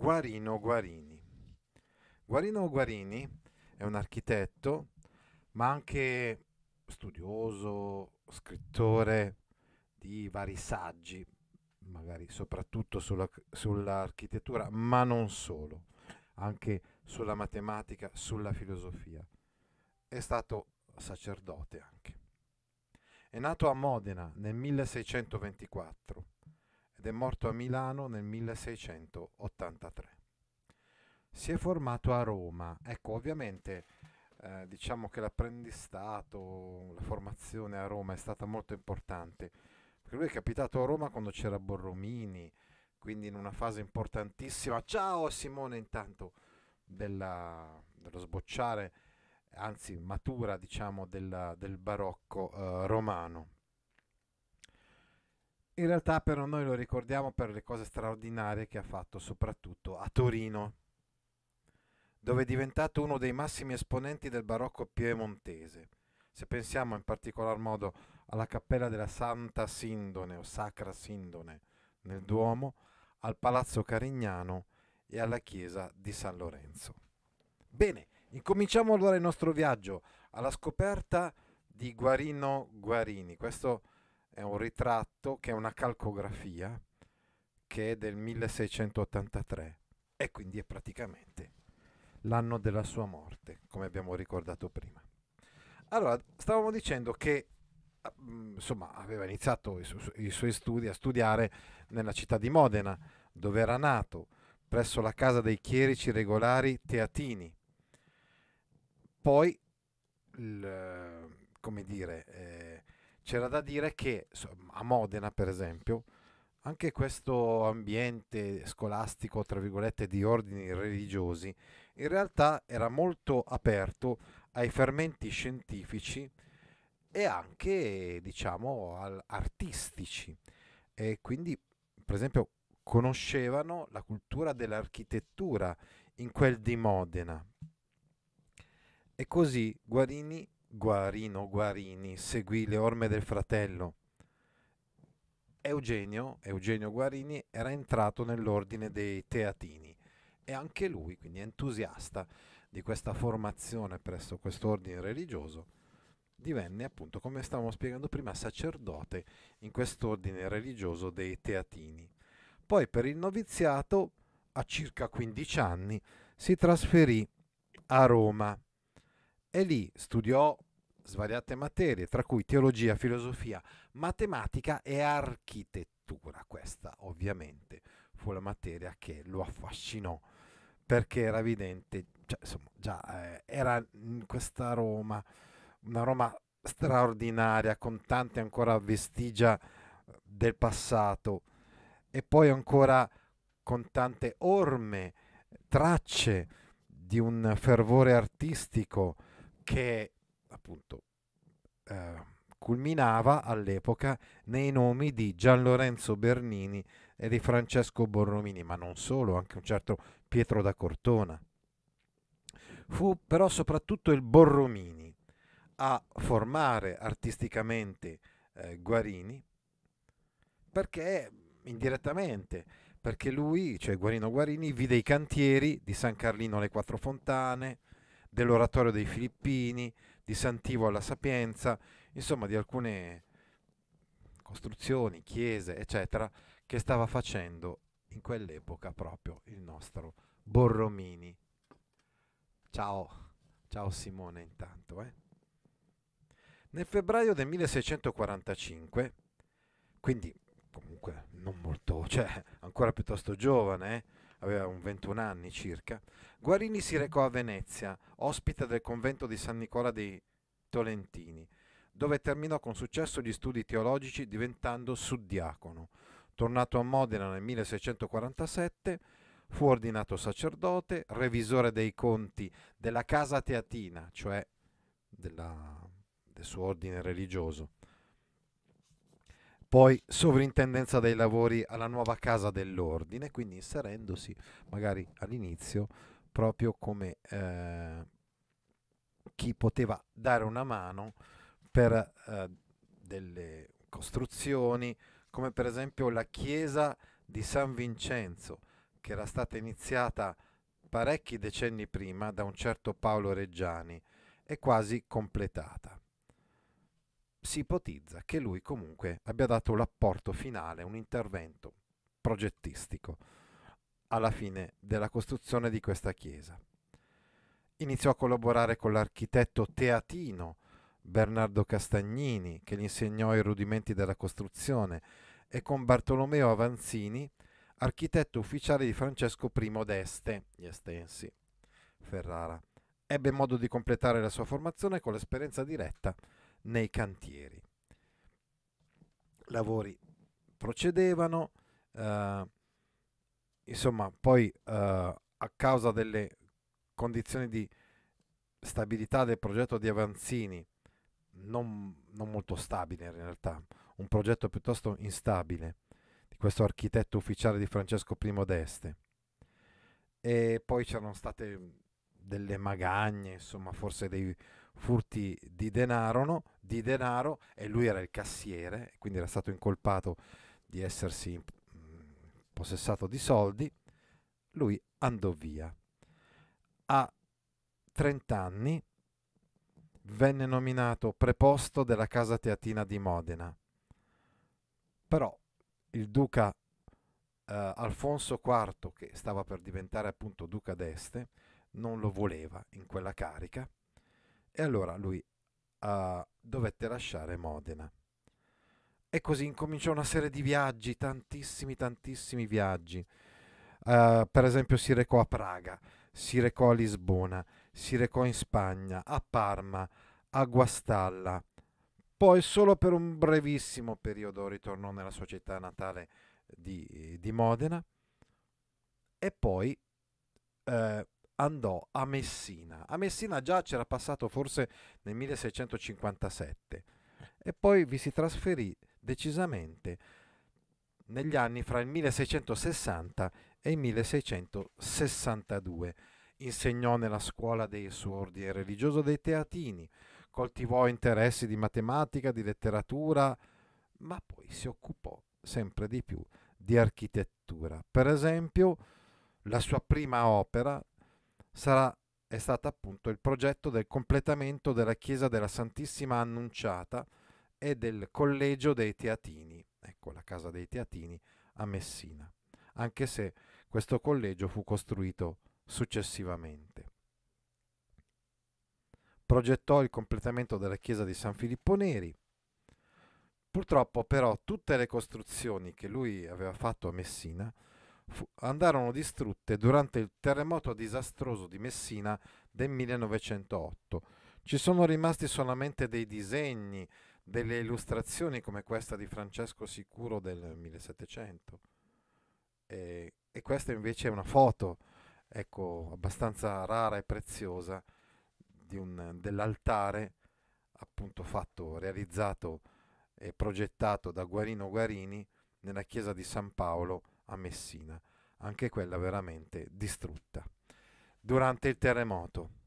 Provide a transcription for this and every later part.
Guarino Guarini. Guarino Guarini è un architetto, ma anche studioso, scrittore di vari saggi, magari soprattutto sulla, sull'architettura, ma non solo, anche sulla matematica, sulla filosofia. È stato sacerdote anche. È nato a Modena nel 1624 ed è morto a Milano nel 1683. Si è formato a Roma. Ecco, ovviamente eh, diciamo che l'apprendistato, la formazione a Roma è stata molto importante, perché lui è capitato a Roma quando c'era Borromini, quindi in una fase importantissima. Ciao Simone intanto della, dello sbocciare, anzi matura diciamo della, del barocco eh, romano. In realtà però noi lo ricordiamo per le cose straordinarie che ha fatto soprattutto a Torino, dove è diventato uno dei massimi esponenti del barocco piemontese. Se pensiamo in particolar modo alla cappella della Santa Sindone o Sacra Sindone nel Duomo, al Palazzo Carignano e alla chiesa di San Lorenzo. Bene, incominciamo allora il nostro viaggio alla scoperta di Guarino Guarini. Questo è un ritratto ritratto che è una calcografia che è del 1683 e quindi è praticamente l'anno della sua morte, come abbiamo ricordato prima. Allora, stavamo dicendo che mm, insomma, aveva iniziato i, su- i, suoi studi a studiare nella città di Modena, dove era nato, presso la casa dei chierici regolari teatini. Poi, il, come dire, eh, c'era da dire che a Modena, per esempio, anche questo ambiente scolastico, tra virgolette, di ordini religiosi, in realtà era molto aperto ai fermenti scientifici e anche, diciamo, artistici. E quindi, per esempio, conoscevano la cultura dell'architettura in quel di Modena. E così Guarini Guarino Guarini seguì le orme del fratello. Eugenio, Eugenio Guarini era entrato nell'ordine dei teatini e anche lui, quindi entusiasta di questa formazione presso questo ordine religioso, divenne appunto, come stavamo spiegando prima, sacerdote in quest'ordine religioso dei teatini. Poi per il noviziato, a circa 15 anni, si trasferì a Roma e lì studiò svariate materie, tra cui teologia, filosofia, matematica e architettura. Questa ovviamente fu la materia che lo affascinò perché era evidente, cioè, insomma, già eh, era in questa Roma, una Roma straordinaria con tante ancora vestigia eh, del passato e poi ancora con tante orme, tracce di un fervore artistico che appunto eh, culminava all'epoca nei nomi di Gian Lorenzo Bernini e di Francesco Borromini, ma non solo, anche un certo Pietro da Cortona. Fu però soprattutto il Borromini a formare artisticamente eh, Guarini, perché indirettamente, perché lui, cioè Guarino Guarini, vide i cantieri di San Carlino alle Quattro Fontane, dell'oratorio dei Filippini, di Santivo alla Sapienza, insomma di alcune costruzioni, chiese, eccetera, che stava facendo in quell'epoca proprio il nostro Borromini. Ciao, ciao Simone intanto. Eh. Nel febbraio del 1645, quindi comunque non molto, cioè ancora piuttosto giovane, eh, aveva un 21 anni circa, Guarini si recò a Venezia, ospite del convento di San Nicola dei Tolentini, dove terminò con successo gli studi teologici diventando suddiacono. Tornato a Modena nel 1647, fu ordinato sacerdote, revisore dei conti della casa teatina, cioè della, del suo ordine religioso poi sovrintendenza dei lavori alla nuova casa dell'ordine, quindi inserendosi magari all'inizio proprio come eh, chi poteva dare una mano per eh, delle costruzioni, come per esempio la chiesa di San Vincenzo, che era stata iniziata parecchi decenni prima da un certo Paolo Reggiani e quasi completata si ipotizza che lui comunque abbia dato l'apporto finale, un intervento progettistico alla fine della costruzione di questa chiesa. Iniziò a collaborare con l'architetto teatino Bernardo Castagnini, che gli insegnò i rudimenti della costruzione, e con Bartolomeo Avanzini, architetto ufficiale di Francesco I d'Este, gli Estensi, Ferrara. Ebbe modo di completare la sua formazione con l'esperienza diretta nei cantieri. Lavori procedevano, eh, insomma, poi eh, a causa delle condizioni di stabilità del progetto di Avanzini, non, non molto stabile in realtà, un progetto piuttosto instabile di questo architetto ufficiale di Francesco I d'Este. E poi c'erano state delle magagne, insomma, forse dei furti di denaro, no? di denaro e lui era il cassiere, quindi era stato incolpato di essersi mm, possessato di soldi, lui andò via. A 30 anni venne nominato preposto della casa teatina di Modena. Però il duca eh, Alfonso IV, che stava per diventare appunto duca d'Este, non lo voleva in quella carica e allora lui uh, dovette lasciare Modena. E così incominciò una serie di viaggi, tantissimi, tantissimi viaggi. Uh, per esempio si recò a Praga, si recò a Lisbona, si recò in Spagna, a Parma, a Guastalla. Poi solo per un brevissimo periodo ritornò nella società natale di, di Modena e poi eh, andò a Messina. A Messina già c'era passato forse nel 1657 e poi vi si trasferì decisamente negli anni fra il 1660 e il 1662. Insegnò nella scuola dei suordi e religioso dei teatini, coltivò interessi di matematica, di letteratura, ma poi si occupò sempre di più di architettura. Per esempio, la sua prima opera, sarà, è stato appunto il progetto del completamento della chiesa della Santissima Annunciata e del collegio dei Teatini, ecco la casa dei Teatini a Messina, anche se questo collegio fu costruito successivamente. Progettò il completamento della chiesa di San Filippo Neri. Purtroppo però tutte le costruzioni che lui aveva fatto a Messina andarono distrutte durante il terremoto disastroso di Messina del 1908. Ci sono rimasti solamente dei disegni, delle illustrazioni come questa di Francesco Sicuro del 1700. E, e questa invece è una foto, ecco, abbastanza rara e preziosa dell'altare appunto fatto, realizzato e progettato da Guarino Guarini nella chiesa di San Paolo a Messina, anche quella veramente distrutta, durante il terremoto.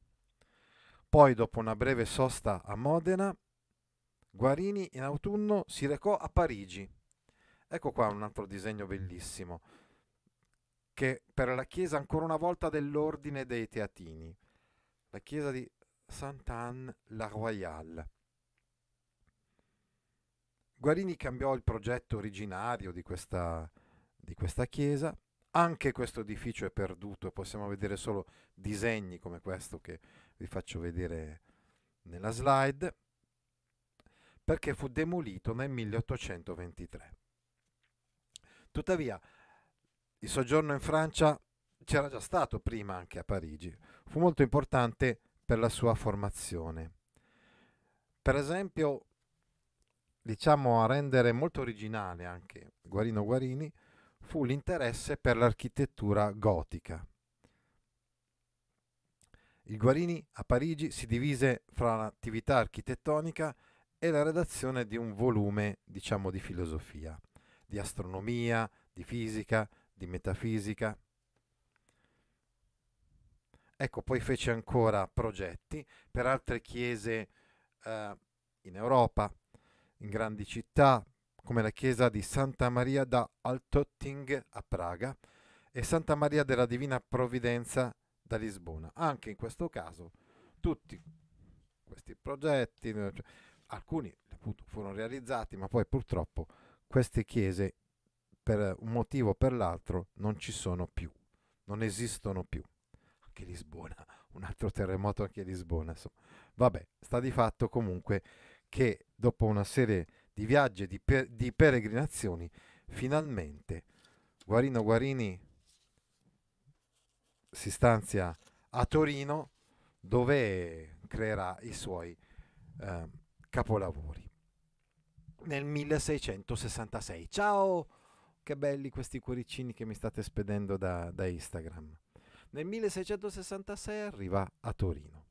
Poi, dopo una breve sosta a Modena, Guarini in autunno si recò a Parigi. Ecco qua un altro disegno bellissimo, che per la chiesa ancora una volta dell'ordine dei teatini, la chiesa di Sainte-Anne-la-Royale. Guarini cambiò il progetto originario di questa di questa chiesa. Anche questo edificio è perduto e possiamo vedere solo disegni come questo che vi faccio vedere nella slide, perché fu demolito nel 1823. Tuttavia, il soggiorno in Francia c'era già stato prima anche a Parigi. Fu molto importante per la sua formazione. Per esempio, diciamo a rendere molto originale anche Guarino Guarini, fu l'interesse per l'architettura gotica. Il Guarini a Parigi si divise fra l'attività architettonica e la redazione di un volume, diciamo, di filosofia, di astronomia, di fisica, di metafisica. Ecco, poi fece ancora progetti per altre chiese eh, in Europa, in grandi città, come la chiesa di Santa Maria da Altötting a Praga e Santa Maria della Divina Provvidenza da Lisbona. Anche in questo caso tutti questi progetti, eh, cioè, alcuni appunto furono realizzati, ma poi purtroppo queste chiese per un motivo o per l'altro non ci sono più, non esistono più. Anche Lisbona, un altro terremoto anche a Lisbona, insomma. Vabbè, sta di fatto comunque che dopo una serie di di viaggi e di, per, di peregrinazioni, finalmente Guarino Guarini si stanzia a Torino dove creerà i suoi eh, capolavori nel 1666. Ciao, che belli questi cuoricini che mi state spedendo da, da Instagram. Nel 1666 arriva a Torino.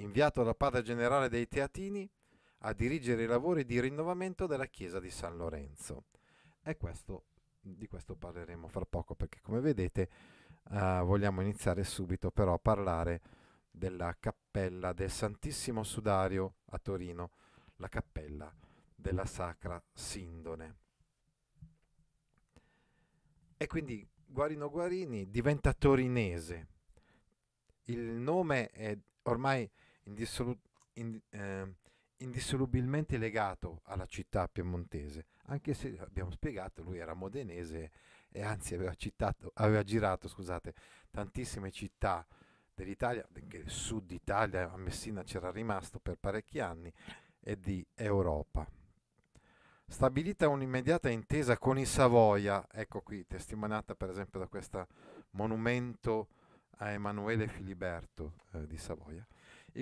Inviato dal padre generale dei Teatini, a dirigere i lavori di rinnovamento della chiesa di San Lorenzo. E questo, di questo parleremo fra poco perché come vedete eh, vogliamo iniziare subito però a parlare della cappella del Santissimo Sudario a Torino, la cappella della Sacra Sindone. E quindi Guarino Guarini diventa torinese. Il nome è ormai indissolu- in, eh, indissolubilmente legato alla città piemontese, anche se abbiamo spiegato lui era modenese e anzi aveva, citato, aveva girato scusate, tantissime città dell'Italia, del sud Italia, a Messina c'era rimasto per parecchi anni, e di Europa. Stabilita un'immediata intesa con i Savoia, ecco qui testimoniata per esempio da questo monumento a Emanuele Filiberto eh, di Savoia,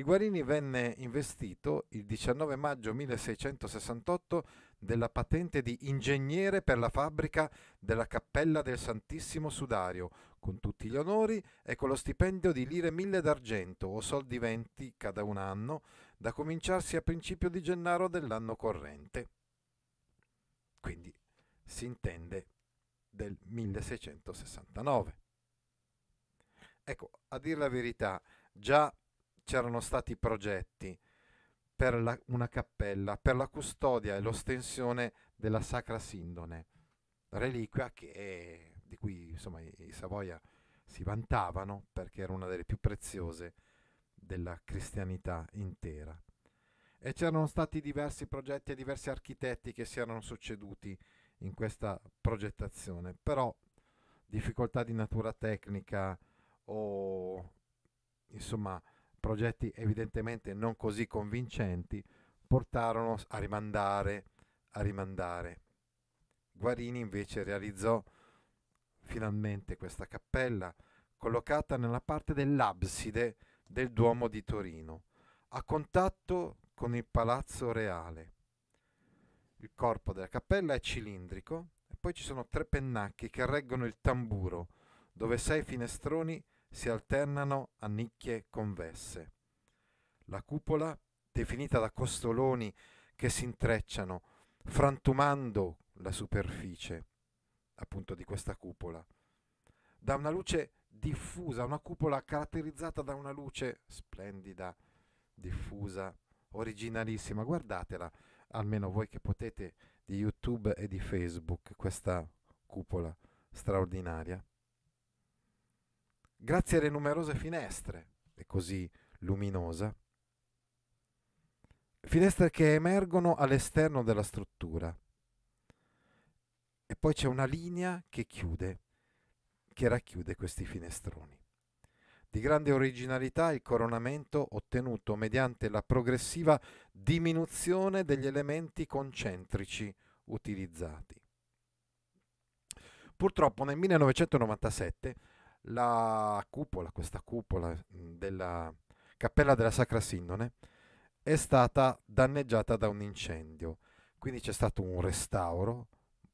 Guarini venne investito il 19 maggio 1668 della patente di ingegnere per la fabbrica della Cappella del Santissimo Sudario, con tutti gli onori e con lo stipendio di lire mille d'argento o soldi venti cada un anno, da cominciarsi a principio di gennaio dell'anno corrente. Quindi si intende del 1669. Ecco, a dire la verità, già c'erano stati progetti per la, una cappella, per la custodia e l'ostensione della Sacra Sindone, reliquia che, di cui insomma, i, i Savoia si vantavano perché era una delle più preziose della cristianità intera. E c'erano stati diversi progetti e diversi architetti che si erano succeduti in questa progettazione, però difficoltà di natura tecnica o insomma progetti evidentemente non così convincenti, portarono a rimandare, a rimandare. Guarini invece realizzò finalmente questa cappella, collocata nella parte dell'abside del Duomo di Torino, a contatto con il Palazzo Reale. Il corpo della cappella è cilindrico e poi ci sono tre pennacchi che reggono il tamburo, dove sei finestroni si alternano a nicchie convesse. La cupola, definita da costoloni che si intrecciano, frantumando la superficie appunto di questa cupola, da una luce diffusa, una cupola caratterizzata da una luce splendida, diffusa, originalissima. Guardatela, almeno voi che potete, di YouTube e di Facebook, questa cupola straordinaria grazie alle numerose finestre, è così luminosa, finestre che emergono all'esterno della struttura. E poi c'è una linea che chiude, che racchiude questi finestroni. Di grande originalità il coronamento ottenuto mediante la progressiva diminuzione degli elementi concentrici utilizzati. Purtroppo nel 1997 la cupola, questa cupola della cappella della Sacra Sindone è stata danneggiata da un incendio, quindi c'è stato un restauro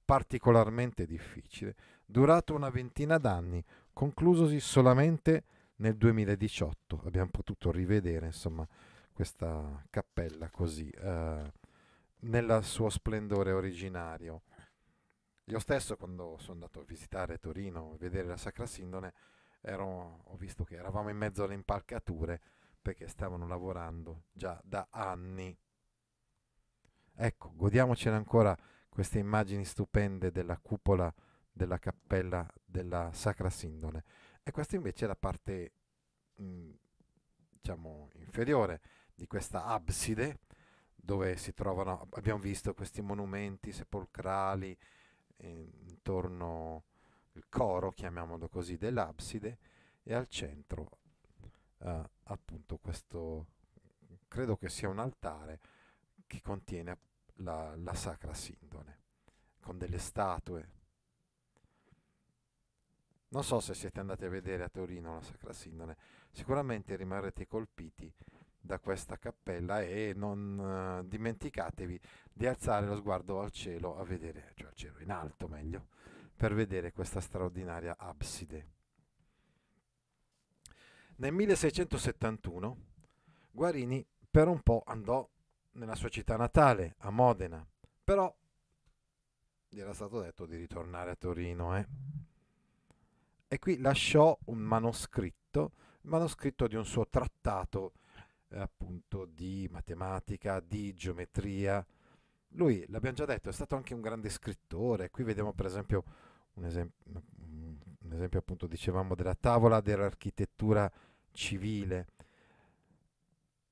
particolarmente difficile, durato una ventina d'anni, conclusosi solamente nel 2018. Abbiamo potuto rivedere insomma questa cappella così eh, nel suo splendore originario. Io stesso quando sono andato a visitare Torino, a vedere la Sacra Sindone, ero, ho visto che eravamo in mezzo alle impalcature perché stavano lavorando già da anni. Ecco, godiamocene ancora queste immagini stupende della cupola della cappella della Sacra Sindone. E questa invece è la parte, mh, mm, diciamo, inferiore di questa abside dove si trovano, abbiamo visto questi monumenti sepolcrali, eh, intorno al coro, chiamiamolo così, dell'abside e al centro eh, appunto questo, credo che sia un altare che contiene la, la sacra sindone, con delle statue. Non so se siete andati a vedere a Torino la Sacra Sindone, sicuramente rimarrete colpiti da questa cappella e non uh, dimenticatevi di alzare lo sguardo al cielo, a vedere, cioè al cielo in alto meglio, per vedere questa straordinaria abside. Nel 1671 Guarini per un po' andò nella sua città natale, a Modena, però gli era stato detto di ritornare a Torino. Eh? E qui lasciò un manoscritto, il manoscritto di un suo trattato eh, appunto di matematica, di geometria. Lui, l'abbiamo già detto, è stato anche un grande scrittore. Qui vediamo per esempio un, esempio, un esempio appunto dicevamo della tavola dell'architettura civile.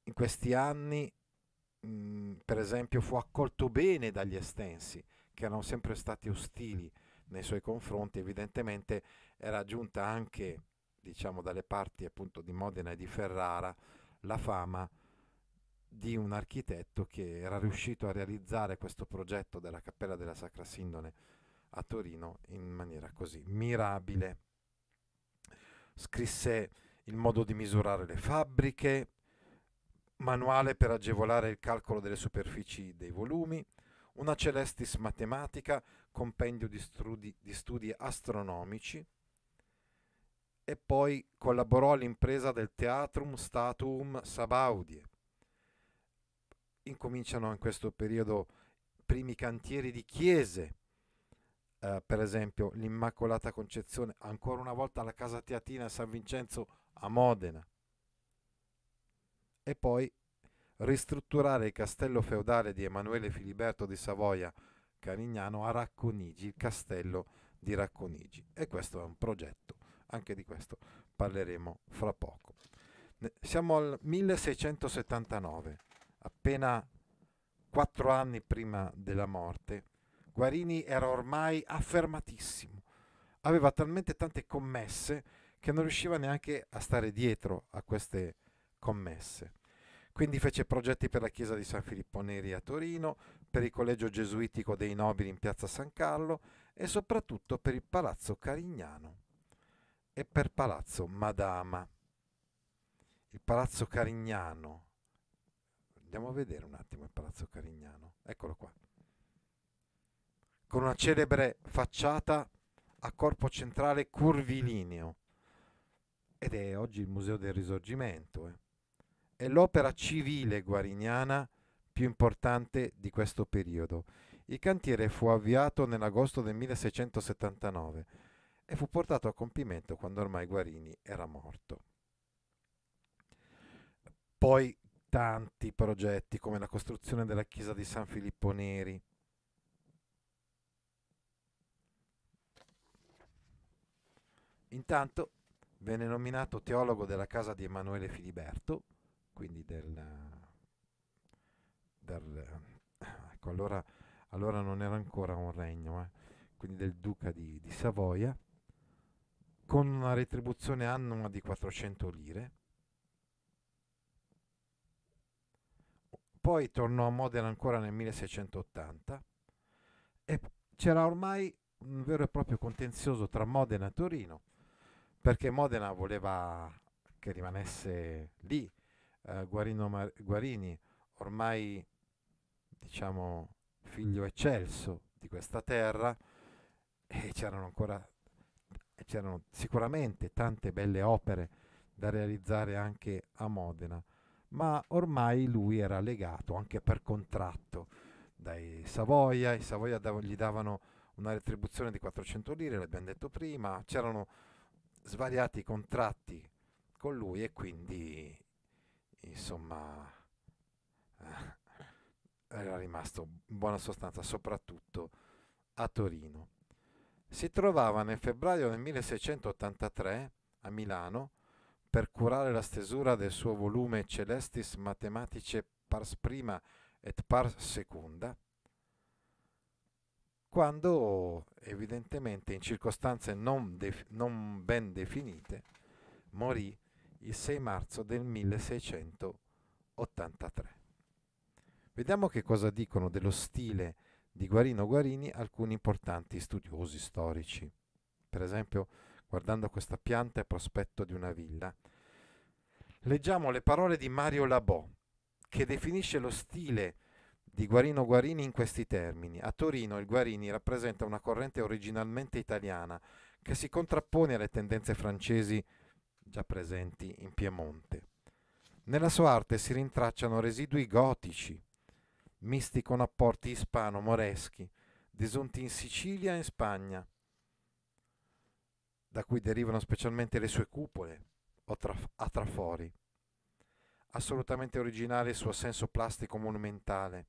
In questi anni, mh, per esempio, fu accolto bene dagli estensi, che erano sempre stati ostili nei suoi confronti. Evidentemente era giunta anche, diciamo, dalle parti appunto di Modena e di Ferrara, la fama di un architetto che era riuscito a realizzare questo progetto della Cappella della Sacra Sindone a Torino in maniera così mirabile. Scrisse il modo di misurare le fabbriche, manuale per agevolare il calcolo delle superfici dei volumi, una celestis matematica, compendio di studi, di studi astronomici, e poi collaborò all'impresa del Teatrum Statuum Sabaudie. Incominciano in questo periodo primi cantieri di chiese, eh, per esempio l'Immacolata Concezione, ancora una volta la Casa Teatina San Vincenzo a Modena. E poi ristrutturare il castello feudale di Emanuele Filiberto di Savoia Carignano a Racconigi, il castello di Racconigi. E questo è un progetto anche di questo parleremo fra poco. Siamo al 1679, appena quattro anni prima della morte. Guarini era ormai affermatissimo, aveva talmente tante commesse che non riusciva neanche a stare dietro a queste commesse. Quindi fece progetti per la chiesa di San Filippo Neri a Torino, per il collegio gesuitico dei nobili in piazza San Carlo e soprattutto per il palazzo Carignano e per Palazzo Madama. Il Palazzo Carignano. Andiamo a vedere un attimo il Palazzo Carignano. Eccolo qua. Con una celebre facciata a corpo centrale curvilineo. Ed è oggi il Museo del Risorgimento. Eh. È l'opera civile guarignana più importante di questo periodo. Il cantiere fu avviato nell'agosto del 1679 e fu portato a compimento quando ormai Guarini era morto. Poi tanti progetti come la costruzione della chiesa di San Filippo Neri, Intanto venne nominato teologo della casa di Emanuele Filiberto, quindi del... del ecco, allora, allora, non era ancora un regno, eh, quindi del duca di, di Savoia, con una retribuzione annua di 400 lire. Poi tornò a Modena ancora nel 1680 e c'era ormai un vero e proprio contenzioso tra Modena e Torino, perché Modena voleva che rimanesse lì eh, Guarino Mar- Guarini, ormai diciamo figlio eccelso di questa terra, e c'erano ancora c'erano sicuramente tante belle opere da realizzare anche a Modena, ma ormai lui era legato anche per contratto dai Savoia, i Savoia dav- gli davano una retribuzione di 400 lire, l'abbiamo detto prima, c'erano svariati contratti con lui e quindi insomma eh, era rimasto in buona sostanza soprattutto a Torino si trovava nel febbraio del 1683 a Milano per curare la stesura del suo volume Celestis Mathematice pars prima et pars Seconda, quando evidentemente in circostanze non, def- non ben definite morì il 6 marzo del 1683. Vediamo che cosa dicono dello stile di Guarino Guarini alcuni importanti studiosi storici. Per esempio, guardando questa pianta a prospetto di una villa. Leggiamo le parole di Mario Labò, che definisce lo stile di Guarino Guarini in questi termini. A Torino il Guarini rappresenta una corrente originalmente italiana che si contrappone alle tendenze francesi già presenti in Piemonte. Nella sua arte si rintracciano residui gotici, misti con apporti ispano-moreschi, disunti in Sicilia e in Spagna, da cui derivano specialmente le sue cupole o traf- a trafori. Assolutamente originale il suo senso plastico monumentale,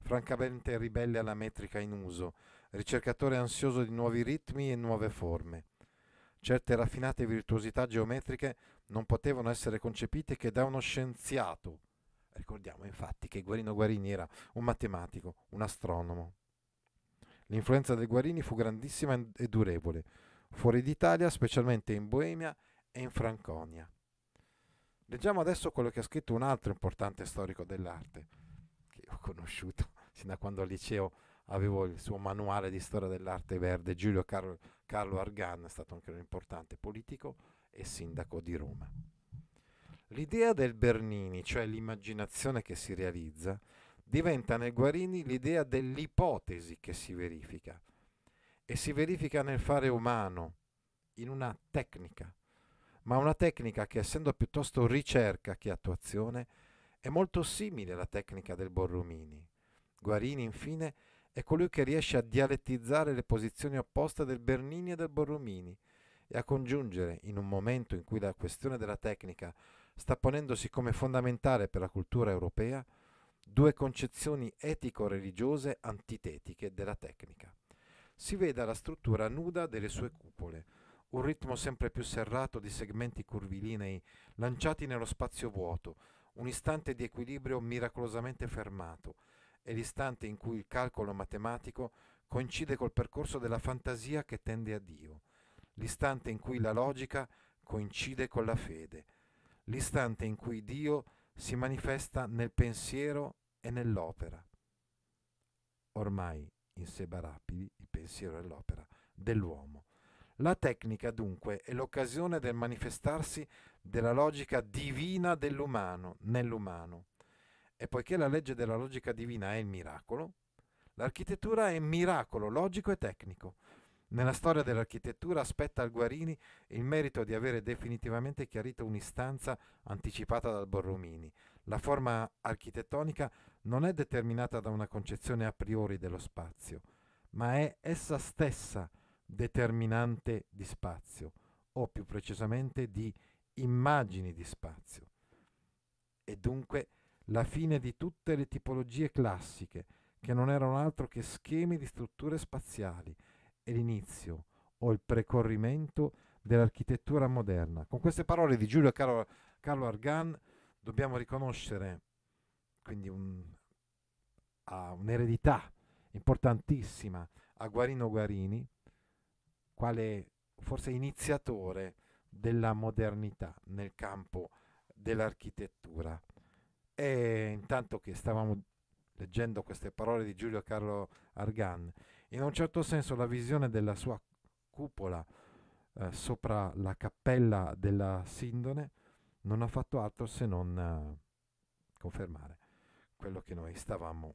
francamente ribelle alla metrica in uso, ricercatore ansioso di nuovi ritmi e nuove forme. Certe raffinate virtuosità geometriche non potevano essere concepite che da uno scienziato Ricordiamo infatti che Guarino Guarini era un matematico, un astronomo. L'influenza del Guarini fu grandissima e durevole, fuori d'Italia, specialmente in Boemia e in Franconia. Leggiamo adesso quello che ha scritto un altro importante storico dell'arte, che ho conosciuto sin da quando al liceo avevo il suo manuale di storia dell'arte verde, Giulio Carlo, Carlo Argan, è stato anche un importante politico e sindaco di Roma. L'idea del Bernini, cioè l'immaginazione che si realizza, diventa nel Guarini l'idea dell'ipotesi che si verifica e si verifica nel fare umano, in una tecnica, ma una tecnica che essendo piuttosto ricerca che attuazione è molto simile alla tecnica del Borromini. Guarini infine è colui che riesce a dialettizzare le posizioni opposte del Bernini e del Borromini e a congiungere in un momento in cui la questione della tecnica sta ponendosi come fondamentale per la cultura europea due concezioni etico-religiose antitetiche della tecnica. Si veda la struttura nuda delle sue cupole, un ritmo sempre più serrato di segmenti curvilinei lanciati nello spazio vuoto, un istante di equilibrio miracolosamente fermato, è l'istante in cui il calcolo matematico coincide col percorso della fantasia che tende a Dio, l'istante in cui la logica coincide con la fede, l'istante in cui Dio si manifesta nel pensiero e nell'opera. Ormai in seba rapidi il pensiero e l'opera dell'uomo. La tecnica dunque è l'occasione del manifestarsi della logica divina dell'umano nell'umano. E poiché la legge della logica divina è il miracolo, l'architettura è miracolo logico e tecnico. Nella storia dell'architettura spetta al Guarini il merito di avere definitivamente chiarito un'istanza anticipata dal Borromini. La forma architettonica non è determinata da una concezione a priori dello spazio, ma è essa stessa determinante di spazio, o più precisamente di immagini di spazio. E dunque la fine di tutte le tipologie classiche, che non erano altro che schemi di strutture spaziali, è l'inizio o il precorrimento dell'architettura moderna. Con queste parole di Giulio Carlo, Carlo Argan dobbiamo riconoscere quindi un, un'eredità importantissima a Guarino Guarini, quale forse iniziatore della modernità nel campo dell'architettura. E intanto che stavamo leggendo queste parole di Giulio Carlo Argan, in un certo senso la visione della sua cupola eh, sopra la cappella della Sindone non ha fatto altro se non eh, confermare quello che noi stavamo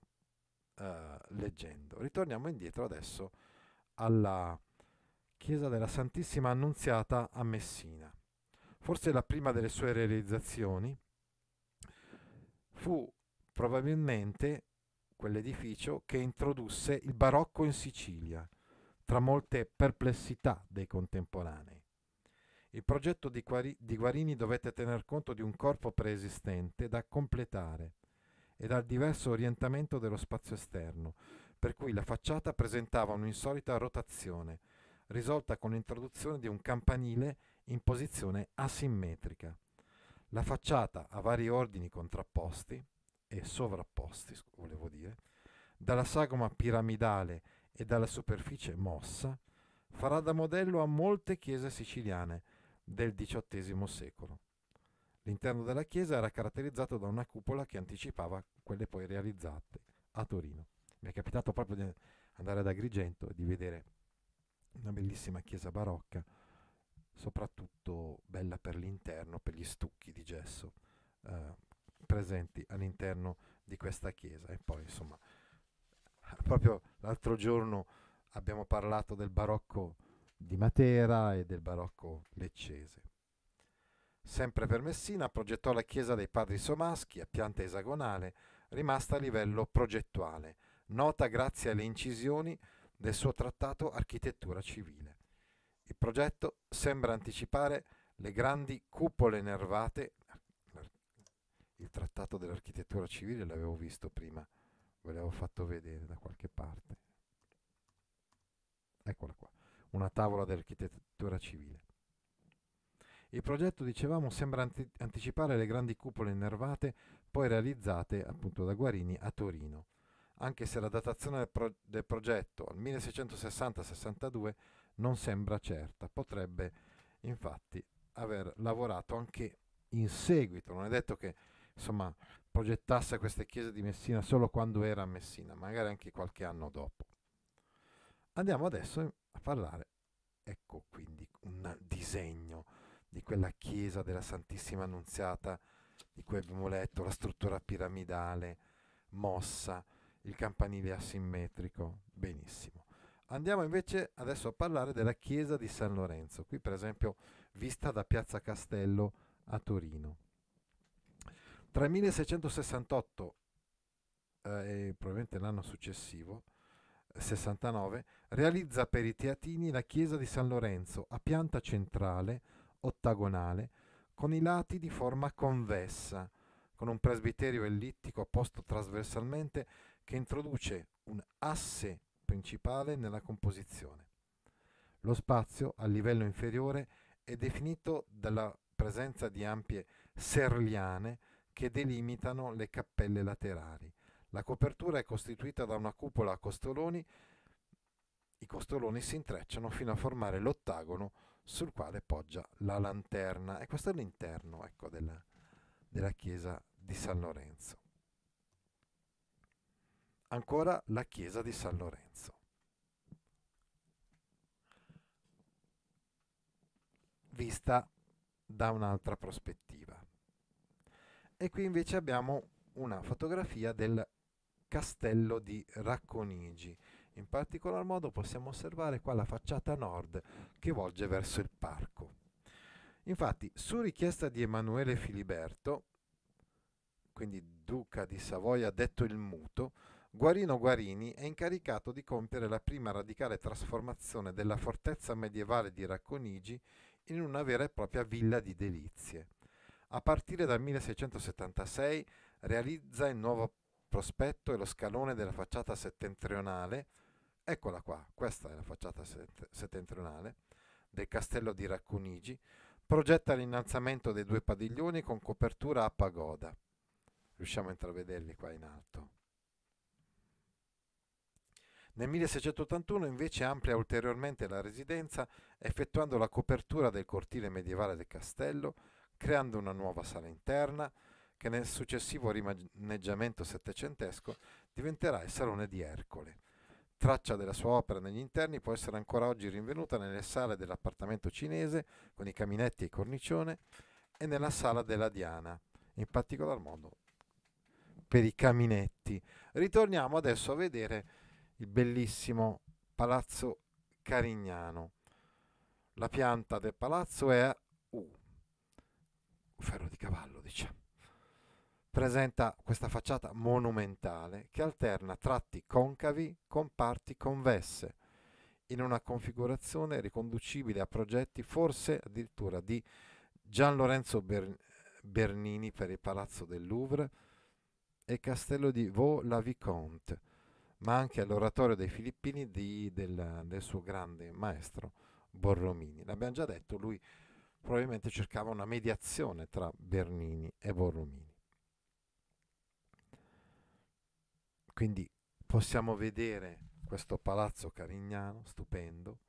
eh, leggendo. Ritorniamo indietro adesso alla chiesa della Santissima Annunziata a Messina. Forse la prima delle sue realizzazioni fu probabilmente quell'edificio che introdusse il barocco in Sicilia, tra molte perplessità dei contemporanei. Il progetto di, Guarini dovette tener conto di un corpo preesistente da completare e dal diverso orientamento dello spazio esterno, per cui la facciata presentava un'insolita rotazione, risolta con l'introduzione di un campanile in posizione asimmetrica. La facciata a vari ordini contrapposti e sovrapposti, volevo dire, dalla sagoma piramidale e dalla superficie mossa, farà da modello a molte chiese siciliane del XVIII secolo. L'interno della chiesa era caratterizzato da una cupola che anticipava quelle poi realizzate a Torino. Mi è capitato proprio di andare ad Agrigento e di vedere una bellissima chiesa barocca, soprattutto bella per l'interno, per gli stucchi di gesso eh, presenti all'interno di questa chiesa. E poi, insomma, proprio l'altro giorno abbiamo parlato del barocco di Matera e del barocco leccese. Sempre per Messina progettò la chiesa dei padri Somaschi a pianta esagonale, rimasta a livello progettuale, nota grazie alle incisioni del suo trattato Architettura civile. Il progetto sembra anticipare le grandi cupole nervate il trattato dell'architettura civile l'avevo visto prima, ve l'avevo fatto vedere da qualche parte. Eccola qua, una tavola dell'architettura civile. Il progetto, dicevamo, sembra anti anticipare le grandi cupole innervate poi realizzate appunto da Guarini a Torino, anche se la datazione del, pro del progetto al 1660-62 non sembra certa, potrebbe infatti aver lavorato anche in seguito, non è detto che insomma, progettasse queste chiese di Messina solo quando era a Messina, magari anche qualche anno dopo. Andiamo adesso a parlare, ecco quindi un disegno di quella chiesa della Santissima Annunziata di cui abbiamo letto, la struttura piramidale, mossa, il campanile asimmetrico, benissimo. Andiamo invece adesso a parlare della chiesa di San Lorenzo, qui per esempio vista da Piazza Castello a Torino. 3668 eh, e probabilmente l'anno successivo, 69, realizza per i teatini la chiesa di San Lorenzo a pianta centrale, ottagonale, con i lati di forma convessa, con un presbiterio ellittico posto trasversalmente che introduce un asse principale nella composizione. Lo spazio a livello inferiore è definito dalla presenza di ampie serliane che delimitano le cappelle laterali. La copertura è costituita da una cupola a costoloni, i costoloni si intrecciano fino a formare l'ottagono sul quale poggia la lanterna e questo è l'interno ecco, della, della chiesa di San Lorenzo. Ancora la chiesa di San Lorenzo. Vista da un'altra prospettiva e qui invece abbiamo una fotografia del castello di Racconigi. In particolar modo possiamo osservare qua la facciata nord che volge verso il parco. Infatti, su richiesta di Emanuele Filiberto, quindi duca di Savoia detto il muto, Guarino Guarini è incaricato di compiere la prima radicale trasformazione della fortezza medievale di Racconigi in una vera e propria villa di delizie. A partire dal 1676 realizza il nuovo prospetto e lo scalone della facciata settentrionale, eccola qua, questa è la facciata settentrionale del castello di Racconigi, progetta l'innalzamento dei due padiglioni con copertura a pagoda. Riusciamo a intravederli qua in alto. Nel 1681 invece amplia ulteriormente la residenza effettuando la copertura del cortile medievale del castello creando una nuova sala interna che nel successivo rimaneggiamento settecentesco diventerà il Salone di Ercole. Traccia della sua opera negli interni può essere ancora oggi rinvenuta nelle sale dell'appartamento cinese con i caminetti e il cornicione e nella sala della Diana, in particolar modo per i caminetti. Ritorniamo adesso a vedere il bellissimo Palazzo Carignano. La pianta del palazzo è ferro di cavallo, diciamo. Presenta questa facciata monumentale che alterna tratti concavi con parti convesse, in una configurazione riconducibile a progetti forse addirittura di Gian Lorenzo Ber- Bernini per il Palazzo del Louvre e Castello di Vaux-la-Vicomte, ma anche all'oratorio dei Filippini di, del, del suo grande maestro Borromini. L'abbiamo già detto, lui probabilmente cercava una mediazione tra Bernini e Borromini. Quindi possiamo vedere questo palazzo carignano, stupendo,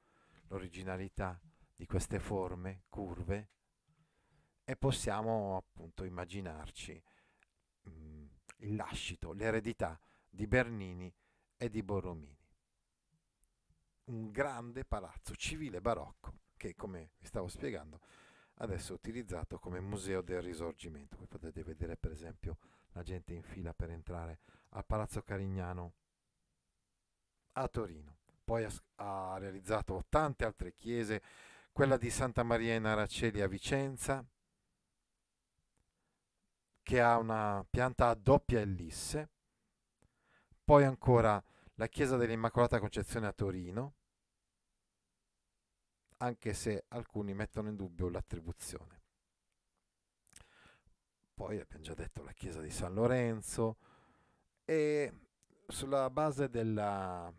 l'originalità di queste forme curve e possiamo appunto immaginarci mh, mm, il lascito, l'eredità di Bernini e di Borromini. Un grande palazzo civile barocco che, come vi stavo spiegando, adesso è utilizzato come museo del risorgimento. Qui potete vedere per esempio la gente in fila per entrare al Palazzo Carignano a Torino. Poi ha, ha realizzato tante altre chiese, quella di Santa Maria in Araceli a Vicenza, che ha una pianta a doppia ellisse, poi ancora la chiesa dell'Immacolata Concezione a Torino, anche se alcuni mettono in dubbio l'attribuzione. Poi abbiamo già detto la chiesa di San Lorenzo e sulla base del ah,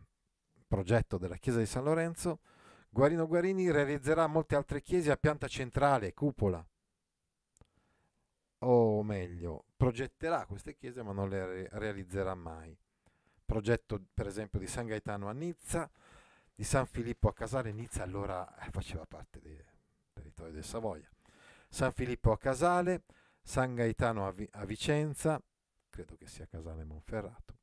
progetto della chiesa di San Lorenzo Guarino Guarini realizzerà molte altre chiese a pianta centrale, cupola, o meglio, progetterà queste chiese ma non le realizzerà mai. Progetto per esempio di San Gaetano a Nizza, di San Filippo a Casale, Nizza allora eh, faceva parte del territorio del Savoia. San Filippo a Casale, San Gaetano a, Vi a Vicenza, credo che sia Casale Monferrato,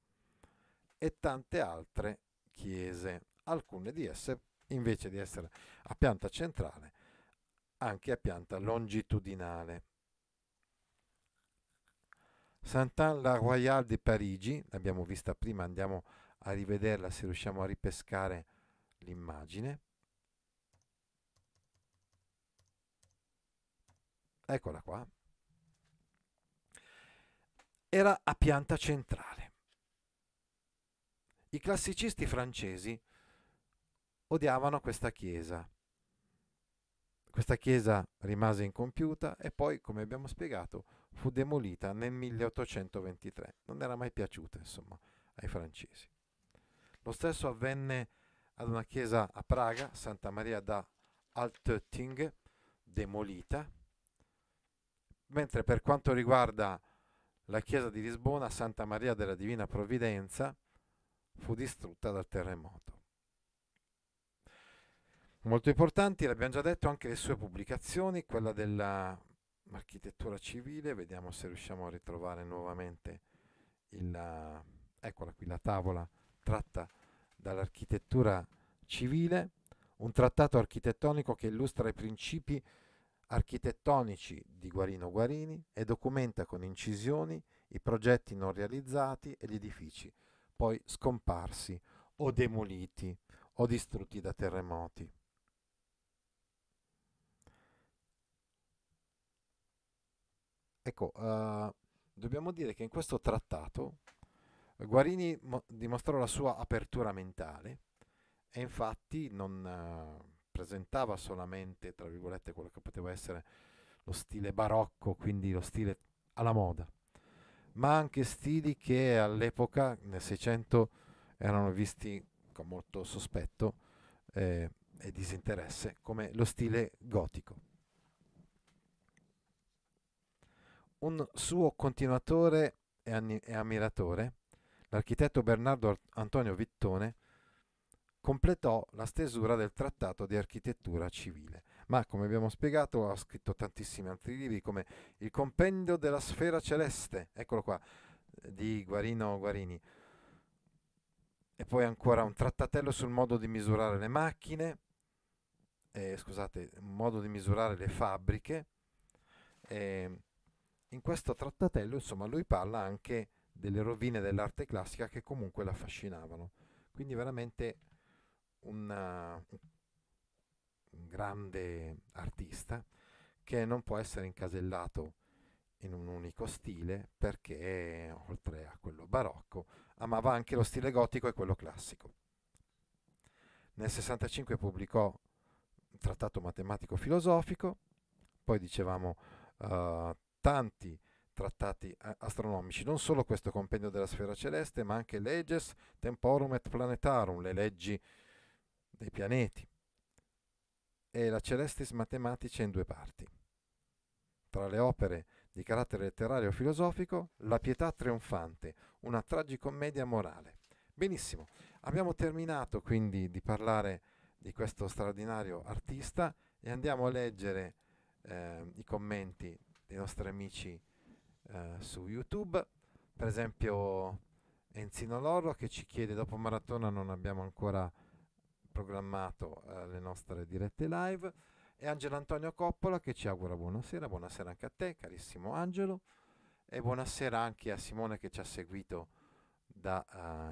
e tante altre chiese, alcune di esse invece di essere a pianta centrale, anche a pianta longitudinale. Saint-Anne-la Royale di Parigi, l'abbiamo vista prima, andiamo a rivederla se riusciamo a ripescare l'immagine. Eccola qua. Era a pianta centrale. I classicisti francesi odiavano questa chiesa. Questa chiesa rimase incompiuta e poi, come abbiamo spiegato, fu demolita nel 1823. Non era mai piaciuta, insomma, ai francesi. Lo stesso avvenne ad una chiesa a Praga, Santa Maria da Altötting, demolita, mentre per quanto riguarda la chiesa di Lisbona, Santa Maria della Divina Provvidenza, fu distrutta dal terremoto. Molto importanti, l'abbiamo già detto, anche le sue pubblicazioni, quella dell'architettura civile, vediamo se riusciamo a ritrovare nuovamente il, eccola qui la tavola tratta dall'architettura civile, un trattato architettonico che illustra i principi architettonici di Guarino Guarini e documenta con incisioni i progetti non realizzati e gli edifici poi scomparsi o demoliti o distrutti da terremoti. Ecco, uh, dobbiamo dire che in questo trattato Guarini dimostrò la sua apertura mentale e infatti non eh, presentava solamente, tra virgolette, quello che poteva essere lo stile barocco, quindi lo stile alla moda, ma anche stili che all'epoca, nel Seicento, erano visti con molto sospetto eh, e disinteresse, come lo stile gotico. Un suo continuatore e, ammiratore l'architetto Bernardo Antonio Vittone completò la stesura del Trattato di Architettura Civile, ma come abbiamo spiegato ha scritto tantissimi altri libri come Il Compendio della Sfera Celeste, eccolo qua, di Guarino Guarini, e poi ancora un trattatello sul modo di misurare le macchine, eh, scusate, un modo di misurare le fabbriche. Eh, in questo trattatello, insomma, lui parla anche di delle rovine dell'arte classica che comunque l'affascinavano. Quindi veramente una, un grande artista che non può essere incasellato in un unico stile perché oltre a quello barocco amava anche lo stile gotico e quello classico. Nel 65 pubblicò un trattato matematico filosofico, poi dicevamo uh, tanti trattati eh, astronomici, non solo questo compendio della sfera celeste, ma anche leges temporum et planetarum, le leggi dei pianeti, e la Celestis Mathematica in due parti. Tra le opere di carattere letterario e filosofico, La pietà trionfante, una tragicommedia morale. Benissimo, abbiamo terminato quindi di parlare di questo straordinario artista e andiamo a leggere eh, i commenti dei nostri amici eh, su YouTube. Per esempio Enzino Lorro che ci chiede dopo Maratona non abbiamo ancora programmato eh, le nostre dirette live e Angelo Antonio Coppola che ci augura buonasera, buonasera anche a te carissimo Angelo e buonasera anche a Simone che ci ha seguito da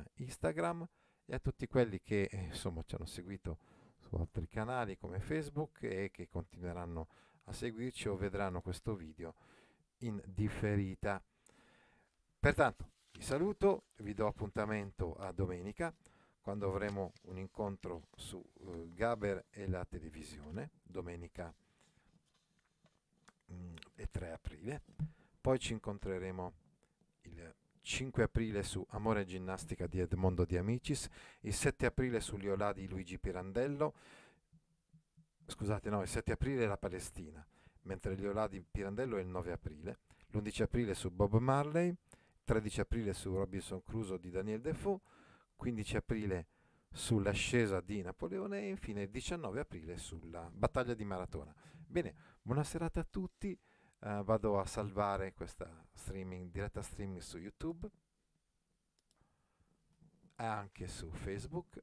uh, Instagram e a tutti quelli che eh, insomma ci hanno seguito su altri canali come Facebook e che continueranno a seguirci o vedranno questo video in differita. Pertanto vi saluto, vi do appuntamento a domenica quando avremo un incontro su eh, Gaber e la televisione, domenica mh, mm, e 3 aprile. Poi ci incontreremo il 5 aprile su Amore e Ginnastica di Edmondo Di Amicis, il 7 aprile su Liolà di Luigi Pirandello, scusate no, il 7 aprile la Palestina, mentre il Lola di Pirandello è il 9 aprile, l'11 aprile su Bob Marley, 13 aprile su Robinson Crusoe di Daniel Defoe, 15 aprile sull'ascesa di Napoleone e infine il 19 aprile sulla battaglia di Maratona. Bene, buona serata a tutti, uh, vado a salvare questa streaming, diretta streaming su YouTube, e anche su Facebook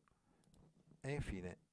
e infine